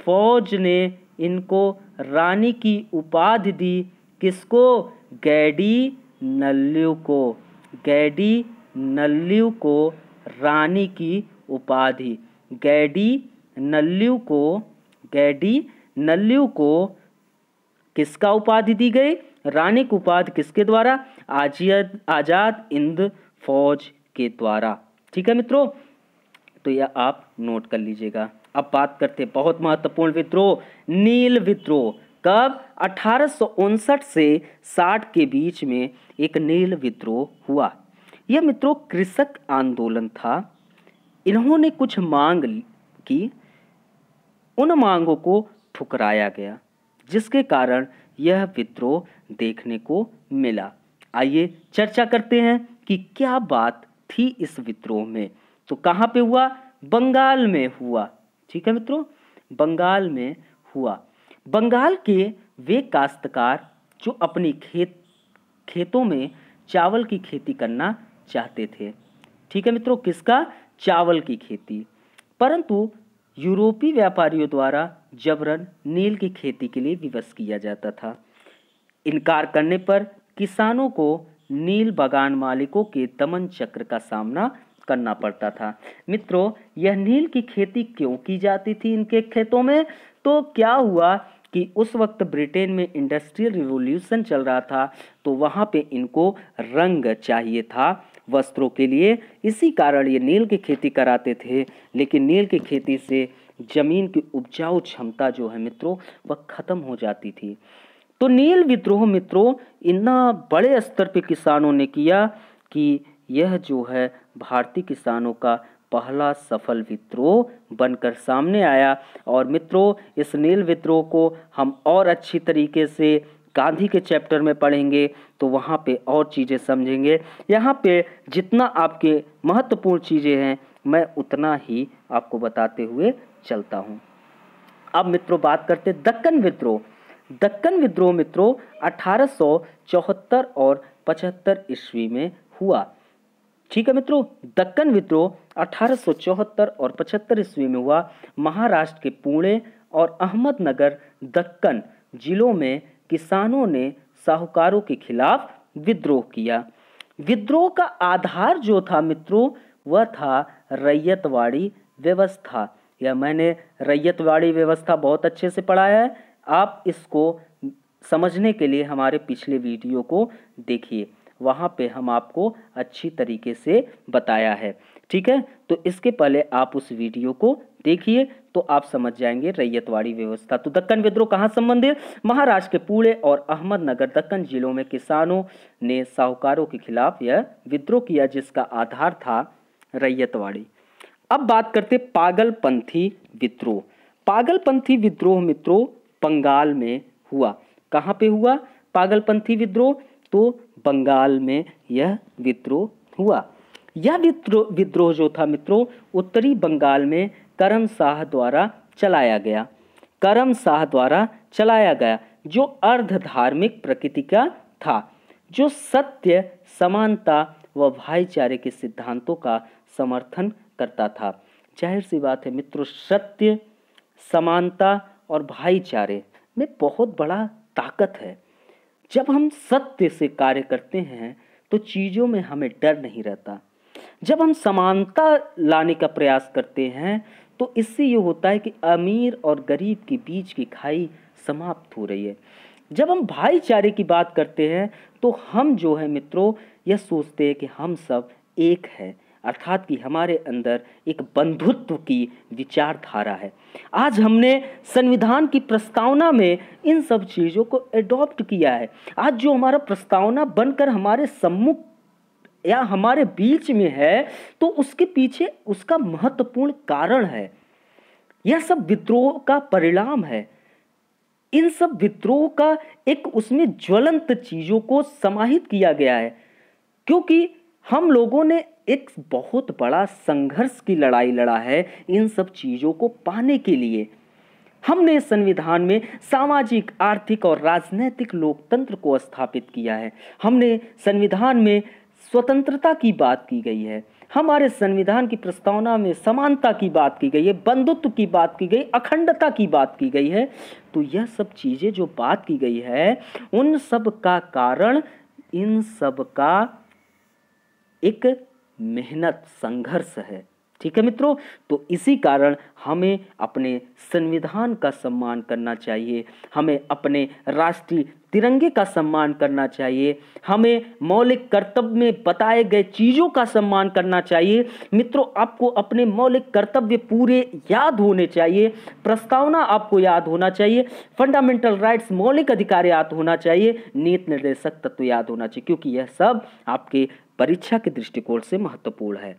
फौज ने इनको रानी की उपाधि दी किसको गैडी नल्लू को गैडी नल्लू को रानी की उपाधि गैडी नल्लू को गैडी नल्लू को किसका उपाधि दी गई रानिक उपाधि किसके द्वारा आजियत आज़ाद इंद फौज के द्वारा ठीक है मित्रों तो यह आप नोट कर लीजिएगा अब बात करते हैं बहुत महत्वपूर्ण विद्रोह नील विद्रोह कब अठारह से 60 के बीच में एक नील विद्रोह हुआ यह मित्रों कृषक आंदोलन था इन्होंने कुछ मांग की उन मांगों को ठुकराया गया जिसके कारण यह विद्रोह देखने को मिला आइए चर्चा करते हैं कि क्या बात थी इस विद्रोह में तो कहाँ पे हुआ बंगाल में हुआ ठीक है मित्रों बंगाल में हुआ बंगाल के वे काश्तकार जो अपने खेत खेतों में चावल की खेती करना चाहते थे ठीक है मित्रों किसका चावल की खेती परंतु यूरोपीय व्यापारियों द्वारा जबरन नील की खेती के लिए विवश किया जाता था इनकार करने पर किसानों को नील बागान मालिकों के दमन चक्र का सामना करना पड़ता था मित्रों यह नील की खेती क्यों की जाती थी इनके खेतों में तो क्या हुआ कि उस वक्त ब्रिटेन में इंडस्ट्रियल रिवोल्यूशन चल रहा था तो वहाँ पे इनको रंग चाहिए था वस्त्रों के लिए इसी कारण ये नील की खेती कराते थे लेकिन नील की खेती से जमीन की उपजाऊ क्षमता जो है मित्रों वह ख़त्म हो जाती थी तो नील विद्रोह मित्रों इतना बड़े स्तर पे किसानों ने किया कि यह जो है भारतीय किसानों का पहला सफल विद्रोह बनकर सामने आया और मित्रों इस नील विद्रोह को हम और अच्छी तरीके से गांधी के चैप्टर में पढ़ेंगे तो वहाँ पे और चीज़ें समझेंगे यहाँ पे जितना आपके महत्वपूर्ण चीज़ें हैं मैं उतना ही आपको बताते हुए चलता हूँ अब मित्रों बात करते दक्कन विद्रोह दक्कन विद्रोह मित्रों अठारह और पचहत्तर ईस्वी में हुआ ठीक है मित्रों दक्कन विद्रोह अठारह और पचहत्तर ईस्वी में हुआ महाराष्ट्र के पुणे और अहमदनगर दक्कन जिलों में किसानों ने साहूकारों के खिलाफ विद्रोह किया विद्रोह का आधार जो था मित्रों वह था रैयतवाड़ी व्यवस्था या मैंने रैयतवाड़ी व्यवस्था बहुत अच्छे से पढ़ाया है आप इसको समझने के लिए हमारे पिछले वीडियो को देखिए वहाँ पे हम आपको अच्छी तरीके से बताया है ठीक है तो इसके पहले आप उस वीडियो को देखिए तो आप समझ जाएंगे रैयतवाड़ी व्यवस्था तो दक्कन विद्रोह कहाँ संबंधित महाराष्ट्र के पुणे और अहमदनगर दक्कन जिलों में किसानों ने साहूकारों के खिलाफ यह विद्रोह किया जिसका आधार था रैयतवाड़ी अब बात करते पागलपंथी विद्रोह पागलपंथी विद्रोह मित्रों बंगाल में हुआ कहाँ पे हुआ पागलपंथी विद्रोह तो बंगाल में यह विद्रोह हुआ यह विद्रोह विद्रोह जो था मित्रों उत्तरी बंगाल में करम शाह द्वारा चलाया गया करम शाह द्वारा चलाया गया जो अर्ध धार्मिक प्रकृति का था जो सत्य समानता व भाईचारे के सिद्धांतों का समर्थन करता था जाहिर सी बात है मित्रों सत्य समानता और भाईचारे में बहुत बड़ा ताकत है जब हम सत्य से कार्य करते हैं तो चीज़ों में हमें डर नहीं रहता जब हम समानता लाने का प्रयास करते हैं तो इससे ये होता है कि अमीर और गरीब के बीच की खाई समाप्त हो रही है जब हम भाईचारे की बात करते हैं तो हम जो है मित्रों यह सोचते हैं कि हम सब एक है अर्थात कि हमारे अंदर एक बंधुत्व की विचारधारा है आज हमने संविधान की प्रस्तावना में इन सब चीज़ों को एडॉप्ट किया है आज जो हमारा प्रस्तावना बनकर हमारे सम्मुख या हमारे बीच में है तो उसके पीछे उसका महत्वपूर्ण कारण है यह सब विद्रोह का परिणाम है इन सब विद्रोह का एक उसमें ज्वलंत चीज़ों को समाहित किया गया है क्योंकि हम लोगों ने एक बहुत बड़ा संघर्ष की लड़ाई लड़ा है इन सब चीज़ों को पाने के लिए हमने संविधान में सामाजिक आर्थिक और राजनैतिक लोकतंत्र को स्थापित किया है हमने संविधान में स्वतंत्रता की बात की गई है हमारे संविधान की प्रस्तावना में समानता की बात की गई है बंधुत्व की बात की गई अखंडता की बात की गई है तो यह सब चीज़ें जो बात की गई है उन सब का कारण इन सब का एक मेहनत संघर्ष है ठीक है मित्रों तो इसी कारण हमें अपने संविधान का सम्मान करना चाहिए हमें अपने राष्ट्रीय तिरंगे का सम्मान करना चाहिए हमें मौलिक कर्तव्य में बताए गए चीज़ों का सम्मान करना चाहिए मित्रों आपको अपने मौलिक कर्तव्य पूरे याद होने चाहिए प्रस्तावना आपको याद होना चाहिए फंडामेंटल राइट्स मौलिक अधिकार याद होना चाहिए नीति निर्देशक तत्व याद होना चाहिए क्योंकि यह सब आपके परीक्षा के दृष्टिकोण से महत्वपूर्ण है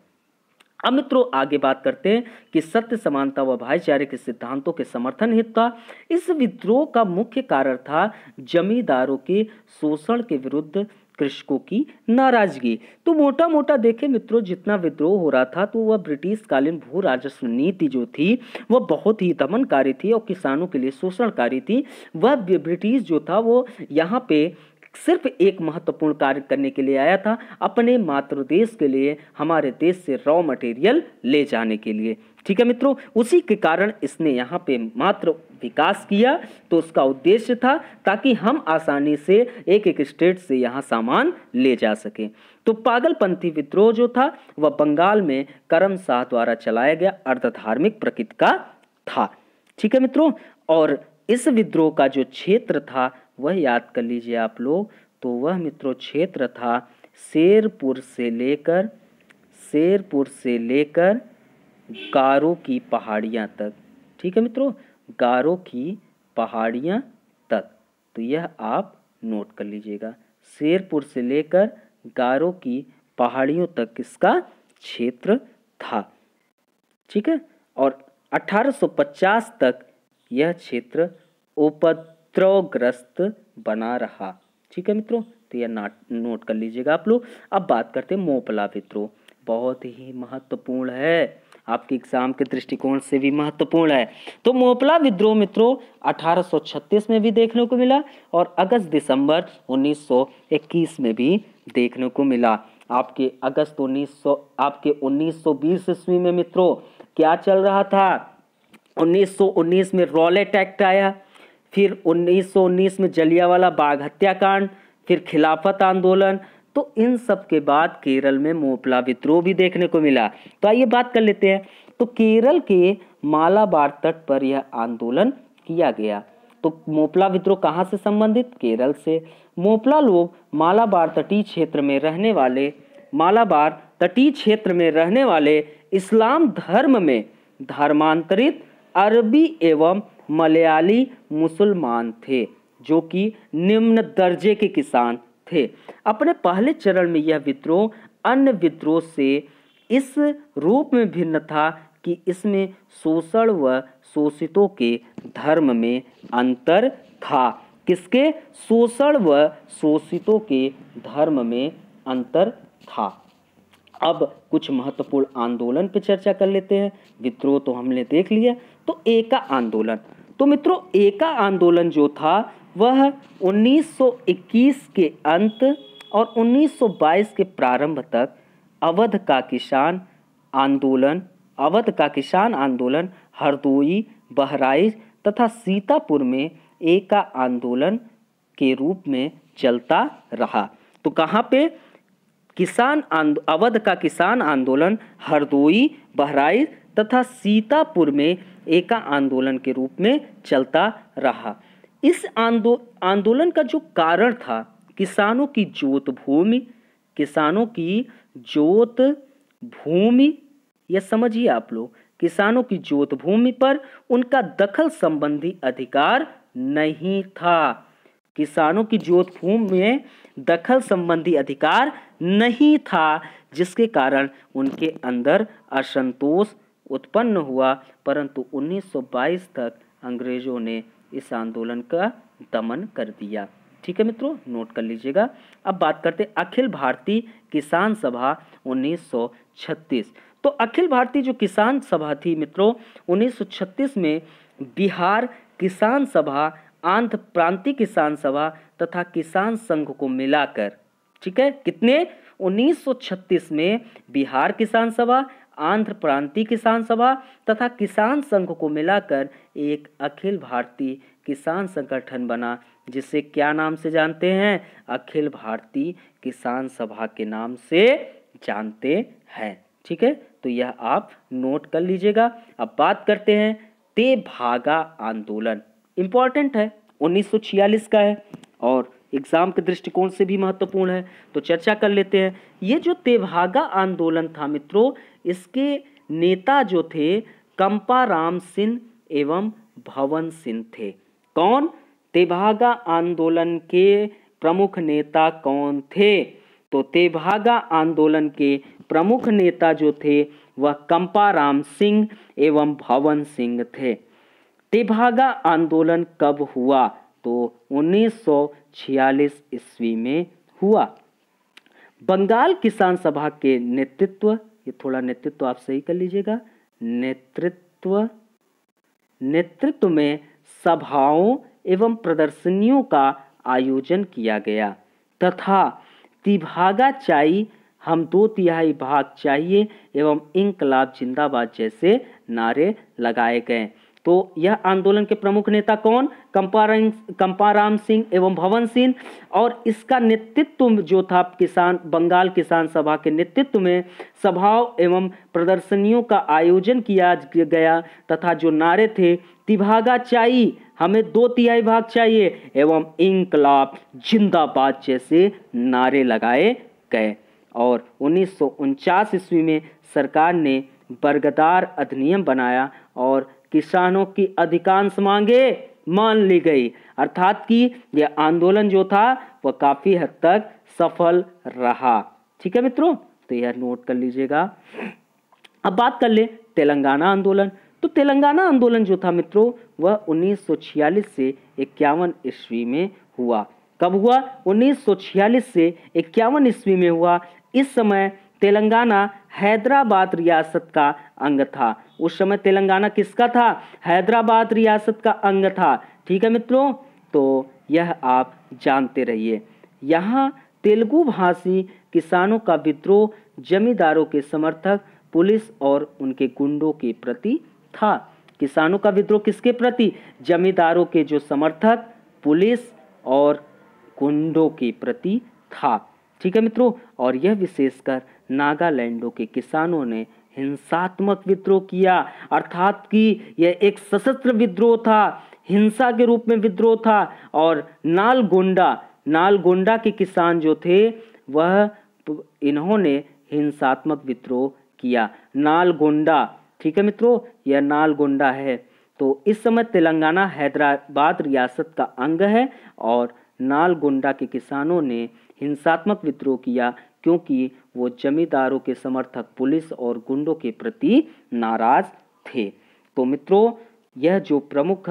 अब मित्रों आगे बात करते हैं कि सत्य समानता व भाईचारे के सिद्धांतों के समर्थन हित इस विद्रोह का मुख्य कारण था जमींदारों के शोषण के विरुद्ध कृषकों की नाराजगी तो मोटा मोटा देखें मित्रों जितना विद्रोह हो रहा था तो वह ब्रिटिश कालीन भू राजस्व नीति जो थी वह बहुत ही दमनकारी थी और किसानों के लिए शोषणकारी थी वह ब्रिटिश जो था वो यहाँ पे सिर्फ एक महत्वपूर्ण कार्य करने के लिए आया था अपने मातृ देश के लिए हमारे देश से रॉ मटेरियल ले जाने के लिए ठीक है मित्रों उसी के कारण इसने यहाँ पे मात्र विकास किया तो उसका उद्देश्य था ताकि हम आसानी से एक एक स्टेट से यहाँ सामान ले जा सकें तो पागलपंथी विद्रोह जो था वह बंगाल में करम शाह द्वारा चलाया गया अर्धधार्मिक प्रकृति का था ठीक है मित्रों और इस विद्रोह का जो क्षेत्र था वह याद कर लीजिए आप लोग तो वह मित्रों क्षेत्र था शेरपुर से लेकर शेरपुर से लेकर गारो की पहाड़ियाँ तक ठीक है मित्रों गारो की पहाड़ियाँ तक तो यह आप नोट कर लीजिएगा शेरपुर से लेकर गारो की पहाड़ियों तक किसका क्षेत्र था ठीक है और 1850 तक यह क्षेत्र ओपद तनावग्रस्त बना रहा ठीक है मित्रों तो यह नाट नोट कर लीजिएगा आप लोग अब बात करते हैं मोपला विद्रोह बहुत ही महत्वपूर्ण है आपके एग्जाम के दृष्टिकोण से भी महत्वपूर्ण है तो मोपला विद्रोह मित्रों 1836 में भी देखने को मिला और अगस्त दिसंबर 1921 में भी देखने को मिला आपके अगस्त 1900 आपके 1920 ईस्वी में मित्रों क्या चल रहा था 1919 में रॉलेट एक्ट आया फिर 1919 में जलियावाला बाग हत्याकांड फिर खिलाफत आंदोलन तो इन सब के बाद केरल में मोपला विद्रोह भी देखने को मिला तो आइए बात कर लेते हैं तो केरल के मालाबार तट पर यह आंदोलन किया गया तो मोपला विद्रोह कहाँ से संबंधित केरल से मोपला लोग मालाबार तटीय क्षेत्र में रहने वाले मालाबार तटीय क्षेत्र में रहने वाले इस्लाम धर्म में धर्मांतरित अरबी एवं मलयाली मुसलमान थे जो कि निम्न दर्जे के किसान थे अपने पहले चरण में यह विद्रोह अन्य विद्रोह से इस रूप में भिन्न था कि इसमें शोषण व शोषितों के धर्म में अंतर था किसके शोषण व शोषितों के धर्म में अंतर था अब कुछ महत्वपूर्ण आंदोलन पर चर्चा कर लेते हैं विद्रोह तो हमने देख लिया तो एका आंदोलन तो मित्रों एका आंदोलन जो था वह 1921 के अंत और 1922 के प्रारंभ तक अवध का किसान आंदोलन अवध का किसान आंदोलन हरदोई बहराइच तथा सीतापुर में एका आंदोलन के रूप में चलता रहा तो कहाँ पे किसान अवध का किसान आंदोलन हरदोई बहराइच तथा सीतापुर में एका आंदोलन के रूप में चलता रहा इस आंदो आंदोलन का जो कारण था किसानों की जोत भूमि किसानों की जोत भूमि यह समझिए आप लोग किसानों की जोत भूमि पर उनका दखल संबंधी अधिकार नहीं था किसानों की जोत भूमि में दखल संबंधी अधिकार नहीं था जिसके कारण उनके अंदर असंतोष उत्पन्न हुआ परंतु 1922 तक अंग्रेज़ों ने इस आंदोलन का दमन कर दिया ठीक है मित्रों नोट कर लीजिएगा अब बात करते अखिल भारतीय किसान सभा 1936 तो अखिल भारतीय जो किसान सभा थी मित्रों 1936 में बिहार किसान सभा आंध्र प्रांति किसान सभा तथा किसान संघ को मिलाकर ठीक है कितने 1936 में बिहार किसान सभा आंध्र प्रांतीय किसान सभा तथा किसान संघ को मिलाकर एक अखिल भारतीय किसान संगठन बना जिसे क्या नाम से जानते हैं अखिल भारतीय किसान सभा के नाम से जानते हैं ठीक है तो यह आप नोट कर लीजिएगा अब बात करते हैं ते भागा आंदोलन इम्पॉर्टेंट है 1946 का है और एग्जाम के दृष्टिकोण से भी महत्वपूर्ण है तो चर्चा कर लेते हैं ये जो तेभागा आंदोलन था मित्रों इसके नेता जो थे कंपाराम सिंह एवं भवन सिंह थे कौन तेभागा आंदोलन के प्रमुख नेता कौन थे तो तेभागा आंदोलन के प्रमुख नेता जो थे वह कंपाराम सिंह एवं भवन सिंह थे तेभागा आंदोलन कब हुआ तो 1946 ईस्वी में हुआ बंगाल किसान सभा के नेतृत्व ये थोड़ा नेतृत्व तो आप सही कर लीजिएगा नेतृत्व नेतृत्व में सभाओं एवं प्रदर्शनियों का आयोजन किया गया तथा तिभागा चाई हम दो तिहाई भाग चाहिए एवं इनकलाब जिंदाबाद जैसे नारे लगाए गए तो यह आंदोलन के प्रमुख नेता कौन कंपाराम कंपाराम सिंह एवं भवन सिंह और इसका नेतृत्व जो था किसान बंगाल किसान सभा के नेतृत्व में सभाओं एवं प्रदर्शनियों का आयोजन किया गया तथा जो नारे थे तिभागा चाई हमें दो तिहाई भाग चाहिए एवं इंकलाब जिंदाबाद जैसे नारे लगाए गए और उन्नीस ईस्वी में सरकार ने बरगदार अधिनियम बनाया और किसानों की अधिकांश मांगे मान ली गई अर्थात कि यह आंदोलन जो था वह काफ़ी हद तक सफल रहा ठीक है मित्रों तो यह नोट कर लीजिएगा अब बात कर ले तेलंगाना आंदोलन तो तेलंगाना आंदोलन जो था मित्रों वह 1946 से इक्यावन ईस्वी में हुआ कब हुआ 1946 से इक्यावन ईस्वी में हुआ इस समय तेलंगाना हैदराबाद रियासत का अंग था उस समय तेलंगाना किसका था हैदराबाद रियासत का अंग था ठीक है मित्रों तो यह आप जानते रहिए यहाँ तेलुगु भाषी किसानों का विद्रोह जमींदारों के समर्थक पुलिस और उनके गुंडों के प्रति था किसानों का विद्रोह किसके प्रति जमींदारों के जो समर्थक पुलिस और गुंडों के प्रति था ठीक है मित्रों और यह विशेषकर नागालैंडो के किसानों ने हिंसात्मक विद्रोह किया अर्थात कि यह एक सशस्त्र विद्रोह था हिंसा के रूप में विद्रोह था और नालगोंडा नालगोंडा के किसान जो थे वह तो इन्होंने हिंसात्मक विद्रोह किया नालगोंडा ठीक है मित्रों यह नालगोंडा है तो इस समय तेलंगाना हैदराबाद रियासत का अंग है और नालगोंडा के किसानों ने हिंसात्मक विद्रोह किया क्योंकि वो जमींदारों के समर्थक पुलिस और गुंडों के प्रति नाराज थे तो मित्रों यह जो प्रमुख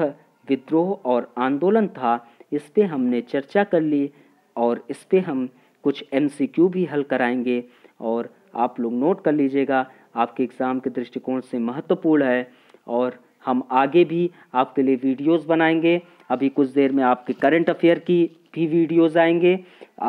विद्रोह और आंदोलन था इस पर हमने चर्चा कर ली और इस पर हम कुछ एम भी हल कराएंगे और आप लोग नोट कर लीजिएगा आपके एग्ज़ाम के दृष्टिकोण से महत्वपूर्ण है और हम आगे भी आपके लिए वीडियोस बनाएंगे अभी कुछ देर में आपके करंट अफेयर की भी वीडियोस आएंगे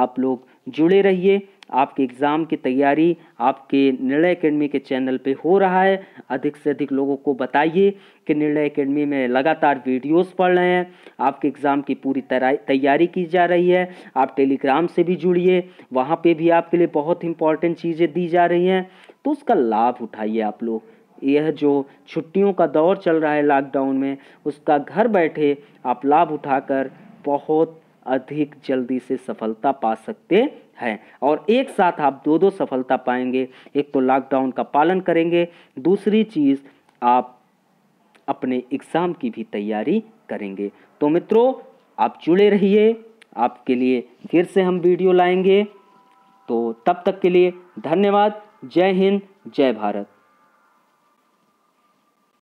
आप लोग जुड़े रहिए आपके एग्ज़ाम की तैयारी आपके निर्णय अकेडमी के चैनल पे हो रहा है अधिक से अधिक लोगों को बताइए कि निर्णय अकेडमी में लगातार वीडियोस पढ़ रहे हैं आपके एग्ज़ाम की पूरी तैयारी की जा रही है आप टेलीग्राम से भी जुड़िए वहाँ पे भी आपके लिए बहुत इंपॉर्टेंट चीज़ें दी जा रही हैं तो उसका लाभ उठाइए आप लोग यह जो छुट्टियों का दौर चल रहा है लॉकडाउन में उसका घर बैठे आप लाभ उठाकर बहुत अधिक जल्दी से सफलता पा सकते है और एक साथ आप दो दो सफलता पाएंगे एक तो लॉकडाउन का पालन करेंगे दूसरी चीज़ आप अपने एग्ज़ाम की भी तैयारी करेंगे तो मित्रों आप जुड़े रहिए आपके लिए फिर से हम वीडियो लाएंगे तो तब तक के लिए धन्यवाद जय हिंद जय भारत